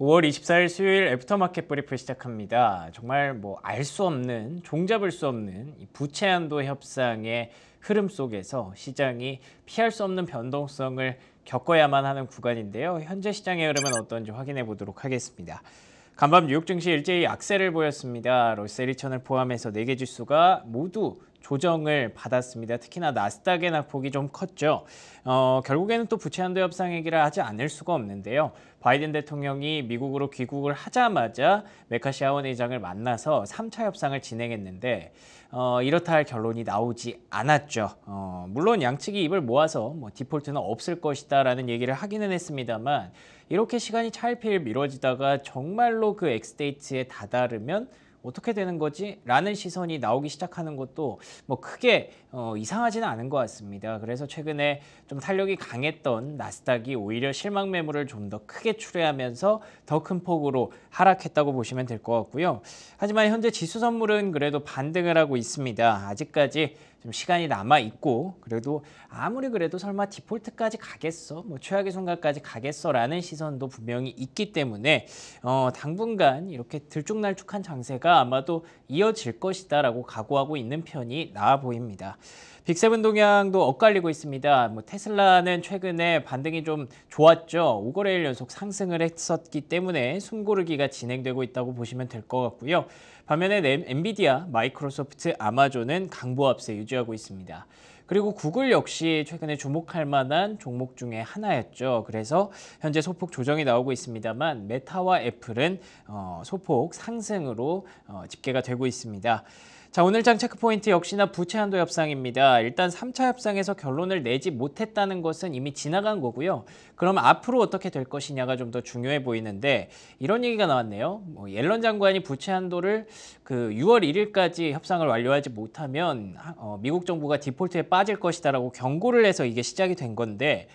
5월 24일 수요일 애프터마켓 브리프 시작합니다. 정말 뭐 알 수 없는, 종잡을 수 없는 이 부채한도 협상의 흐름 속에서 시장이 피할 수 없는 변동성을 겪어야만 하는 구간인데요. 현재 시장의 흐름은 어떤지 확인해 보도록 하겠습니다. 간밤 뉴욕 증시 일제히 약세를 보였습니다. 러세리0 0을 포함해서 4개 지수가 모두 조정을 받았습니다. 특히나 나스닥의 낙폭이 좀 컸죠. 어, 결국에는 또 부채 한도 협상 얘기를 하지 않을 수가 없는데요. 바이든 대통령이 미국으로 귀국을 하자마자 메카시 하원 의장을 만나서 3차 협상을 진행했는데 어, 이렇다 할 결론이 나오지 않았죠. 어, 물론 양측이 입을 모아서 뭐 디폴트는 없을 것이다 라는 얘기를 하기는 했습니다만 이렇게 시간이 차일피일 미뤄지다가 정말로 그 엑스데이트에 다다르면 어떻게 되는 거지? 라는 시선이 나오기 시작하는 것도 뭐 크게 어, 이상하지는 않은 것 같습니다. 그래서 최근에 좀 탄력이 강했던 나스닥이 오히려 실망 매물을 좀 더 크게 출회하면서 더 큰 폭으로 하락했다고 보시면 될 것 같고요. 하지만 현재 지수 선물은 그래도 반등을 하고 있습니다. 아직까지 좀 시간이 남아 있고 그래도 아무리 그래도 설마 디폴트까지 가겠어 뭐 최악의 순간까지 가겠어라는 시선도 분명히 있기 때문에 어, 당분간 이렇게 들쭉날쭉한 장세가 아마도 이어질 것이다라고 각오하고 있는 편이 나아 보입니다. 빅세븐 동향도 엇갈리고 있습니다. 뭐 테슬라는 최근에 반등이 좀 좋았죠. 5거래일 연속 상승을 했었기 때문에 숨고르기가 진행되고 있다고 보시면 될 것 같고요. 반면에 네, 엔비디아, 마이크로소프트, 아마존은 강보합세 유지하고 있습니다. 그리고 구글 역시 최근에 주목할 만한 종목 중에 하나였죠. 그래서 현재 소폭 조정이 나오고 있습니다만 메타와 애플은 어, 소폭 상승으로 어, 집계가 되고 있습니다. 자, 오늘장 체크포인트 역시나 부채 한도 협상입니다. 일단 3차 협상에서 결론을 내지 못했다는 것은 이미 지나간 거고요. 그럼 앞으로 어떻게 될 것이냐가 좀 더 중요해 보이는데 이런 얘기가 나왔네요. 뭐 옐런 장관이 부채 한도를 그 6월 1일까지 협상을 완료하지 못하면 어, 미국 정부가 디폴트에 빠질 것이다라고 경고를 해서 이게 시작이 된 건데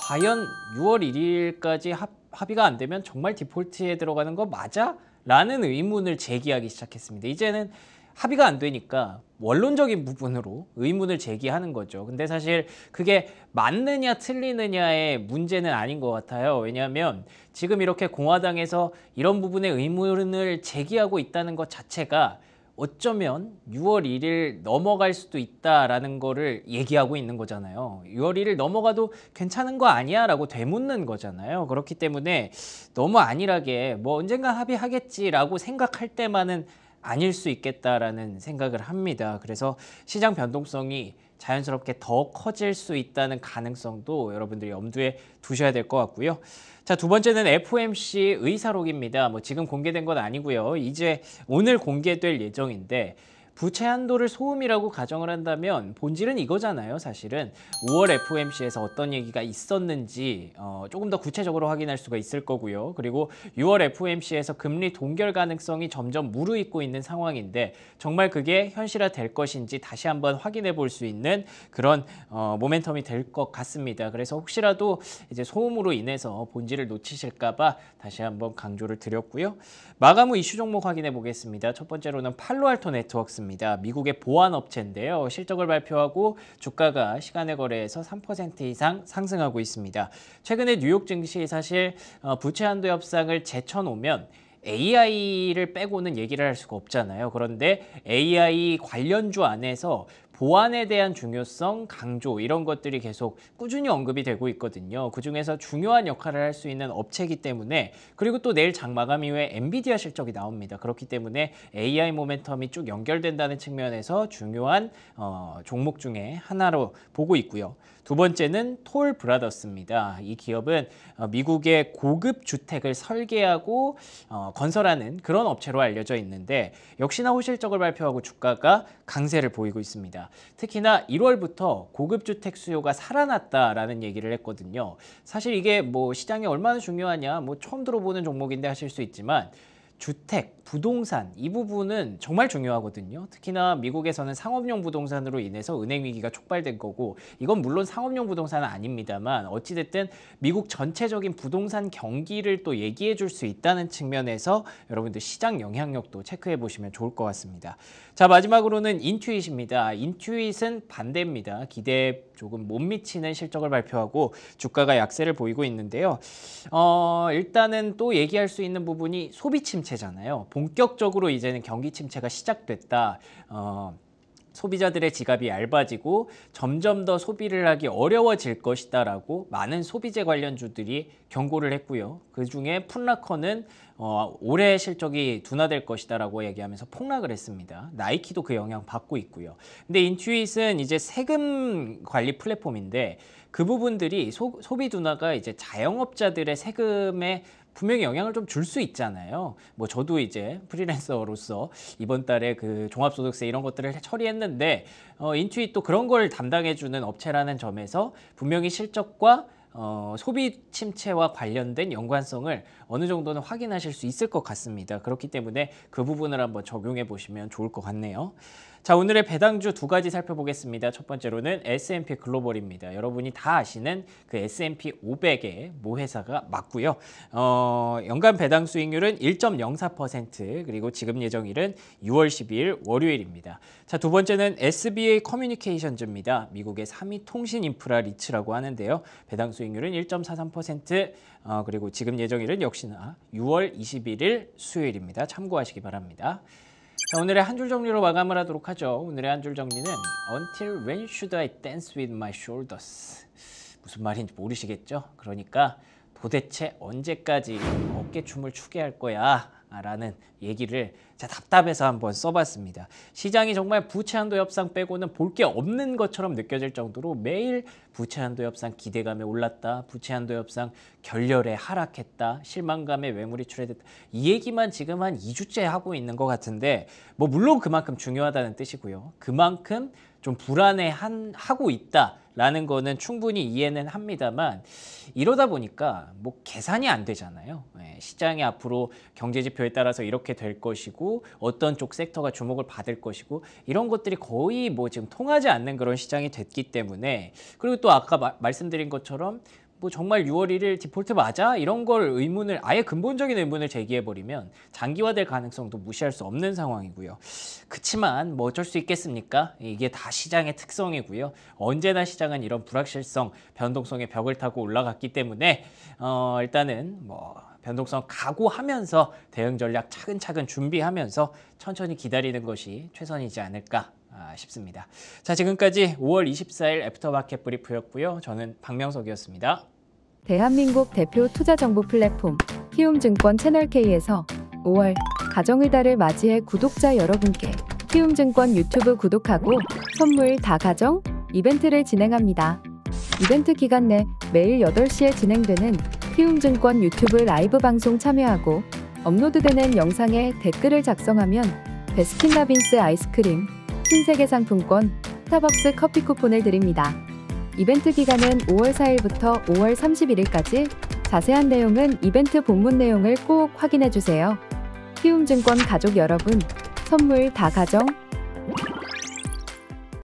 과연 6월 1일까지 합, 합의가 안 되면 정말 디폴트에 들어가는 거 맞아? 라는 의문을 제기하기 시작했습니다. 이제는 합의가 안 되니까 원론적인 부분으로 의문을 제기하는 거죠. 근데 사실 그게 맞느냐 틀리느냐의 문제는 아닌 것 같아요. 왜냐하면 지금 이렇게 공화당에서 이런 부분의 의문을 제기하고 있다는 것 자체가 어쩌면 6월 1일 넘어갈 수도 있다라는 거를 얘기하고 있는 거잖아요. 6월 1일 넘어가도 괜찮은 거 아니야? 라고 되묻는 거잖아요. 그렇기 때문에 너무 안일하게 뭐 언젠가 합의하겠지라고 생각할 때만은 아닐 수 있겠다라는 생각을 합니다. 그래서 시장 변동성이 자연스럽게 더 커질 수 있다는 가능성도 여러분들이 염두에 두셔야 될 것 같고요. 자, 두 번째는 FOMC 의사록입니다. 뭐 지금 공개된 건 아니고요. 이제 오늘 공개될 예정인데 부채 한도를 소음이라고 가정을 한다면 본질은 이거잖아요 사실은 5월 FOMC에서 어떤 얘기가 있었는지 어, 조금 더 구체적으로 확인할 수가 있을 거고요 그리고 6월 FOMC에서 금리 동결 가능성이 점점 무르익고 있는 상황인데 정말 그게 현실화 될 것인지 다시 한번 확인해 볼 수 있는 그런 어, 모멘텀이 될 것 같습니다 그래서 혹시라도 이제 소음으로 인해서 본질을 놓치실까봐 다시 한번 강조를 드렸고요 마감 후 이슈 종목 확인해 보겠습니다 첫 번째로는 팔로알토 네트워크스 있습니다. 미국의 보안업체인데요. 실적을 발표하고 주가가 시간의 거래에서 3% 이상 상승하고 있습니다. 최근에 뉴욕 증시 사실 어, 부채 한도 협상을 제쳐놓으면 AI를 빼고는 얘기를 할 수가 없잖아요. 그런데 AI 관련주 안에서 보안에 대한 중요성, 강조 이런 것들이 계속 꾸준히 언급이 되고 있거든요. 그중에서 중요한 역할을 할 수 있는 업체이기 때문에 그리고 또 내일 장 마감 이후에 엔비디아 실적이 나옵니다. 그렇기 때문에 AI 모멘텀이 쭉 연결된다는 측면에서 중요한 어, 종목 중에 하나로 보고 있고요. 두 번째는 톨 브라더스입니다. 이 기업은 어, 미국의 고급 주택을 설계하고 어, 건설하는 그런 업체로 알려져 있는데 역시나 호실적을 발표하고 주가가 강세를 보이고 있습니다. 있습니다. 특히나 1월부터 고급 주택 수요가 살아났다라는 얘기를 했거든요. 사실 이게 뭐 시장이 얼마나 중요하냐 뭐 처음 들어보는 종목인데 하실 수 있지만 주택, 부동산 이 부분은 정말 중요하거든요. 특히나 미국에서는 상업용 부동산으로 인해서 은행 위기가 촉발된 거고 이건 물론 상업용 부동산은 아닙니다만 어찌됐든 미국 전체적인 부동산 경기를 또 얘기해 줄 수 있다는 측면에서 여러분들 시장 영향력도 체크해 보시면 좋을 것 같습니다. 자 마지막으로는 인튜잇입니다. 인튜잇은 반대입니다. 기대 조금 못 미치는 실적을 발표하고 주가가 약세를 보이고 있는데요. 어, 일단은 또 얘기할 수 있는 부분이 소비 침체잖아요. 본격적으로 이제는 경기 침체가 시작됐다. 어, 소비자들의 지갑이 얇아지고 점점 더 소비를 하기 어려워질 것이다 라고 많은 소비재 관련주들이 경고를 했고요. 그 중에 풋라커는 어, 올해 실적이 둔화될 것이다 라고 얘기하면서 폭락을 했습니다. 나이키도 그 영향 받고 있고요. 근데 인튜잇은 이제 세금 관리 플랫폼인데 그 부분들이 소, 소비 둔화가 이제 자영업자들의 세금에 분명히 영향을 좀 줄 수 있잖아요. 뭐 저도 이제 프리랜서로서 이번 달에 그 종합소득세 이런 것들을 처리했는데 어, 인투이 또 그런 걸 담당해주는 업체라는 점에서 분명히 실적과 어, 소비 침체와 관련된 연관성을 어느 정도는 확인하실 수 있을 것 같습니다. 그렇기 때문에 그 부분을 한번 적용해 보시면 좋을 것 같네요. 자, 오늘의 배당주 두 가지 살펴보겠습니다. 첫 번째로는 S&P 글로벌입니다. 여러분이 다 아시는 그 S&P 500의 모회사가 맞고요. 어, 연간 배당 수익률은 1.04% 그리고 지금 예정일은 6월 12일 월요일입니다. 자, 두 번째는 SBA 커뮤니케이션즈입니다. 미국의 3위 통신 인프라 리츠라고 하는데요. 배당 수익률은 1.43% 어, 그리고 지금 예정일은 역시나 6월 21일 수요일입니다. 참고하시기 바랍니다. 자, 오늘의 한 줄 정리로 마감을 하도록 하죠. 오늘의 한 줄 정리는 Until when should I dance with my shoulders? 무슨 말인지 모르시겠죠? 그러니까 도대체 언제까지 어깨춤을 추게 할 거야? 라는 얘기를 제가 답답해서 한번 써봤습니다. 시장이 정말 부채 한도 협상 빼고는 볼 게 없는 것처럼 느껴질 정도로 매일 부채 한도 협상 기대감에 올랐다. 부채 한도 협상 결렬에 하락했다. 실망감에 외물이 출해됐다. 이 얘기만 지금 한 2주째 하고 있는 것 같은데 뭐 물론 그만큼 중요하다는 뜻이고요. 그만큼 좀 불안해 한, 하고 있다라는 거는 충분히 이해는 합니다만 이러다 보니까 뭐 계산이 안 되잖아요. 예, 시장이 앞으로 경제 지표에 따라서 이렇게 될 것이고 어떤 쪽 섹터가 주목을 받을 것이고 이런 것들이 거의 뭐 지금 통하지 않는 그런 시장이 됐기 때문에 그리고 또 아까 마, 말씀드린 것처럼 뭐 정말 6월 1일 디폴트 맞아? 이런 걸 의문을 아예 근본적인 의문을 제기해버리면 장기화될 가능성도 무시할 수 없는 상황이고요. 그치만 뭐 어쩔 수 있겠습니까? 이게 다 시장의 특성이고요. 언제나 시장은 이런 불확실성, 변동성의 벽을 타고 올라갔기 때문에 어, 일단은 뭐 변동성 각오하면서 대응 전략 차근차근 준비하면서 천천히 기다리는 것이 최선이지 않을까 아, 싶습니다. 자, 지금까지 5월 24일 애프터마켓 브리프였고요. 저는 박명석이었습니다. 대한민국 대표 투자 정보 플랫폼 키움증권 채널K에서 5월 가정의 달을 맞이해 구독자 여러분께 키움증권 유튜브 구독하고 선물 다가정 이벤트를 진행합니다. 이벤트 기간 내 매일 8시에 진행되는 키움증권 유튜브 라이브 방송 참여하고 업로드되는 영상에 댓글을 작성하면 베스킨라빈스 아이스크림 신세계 상품권 스타벅스 커피 쿠폰을 드립니다. 이벤트 기간은 5월 4일부터 5월 31일까지 자세한 내용은 이벤트 본문 내용을 꼭 확인해주세요. 키움증권 가족 여러분, 선물 다 가정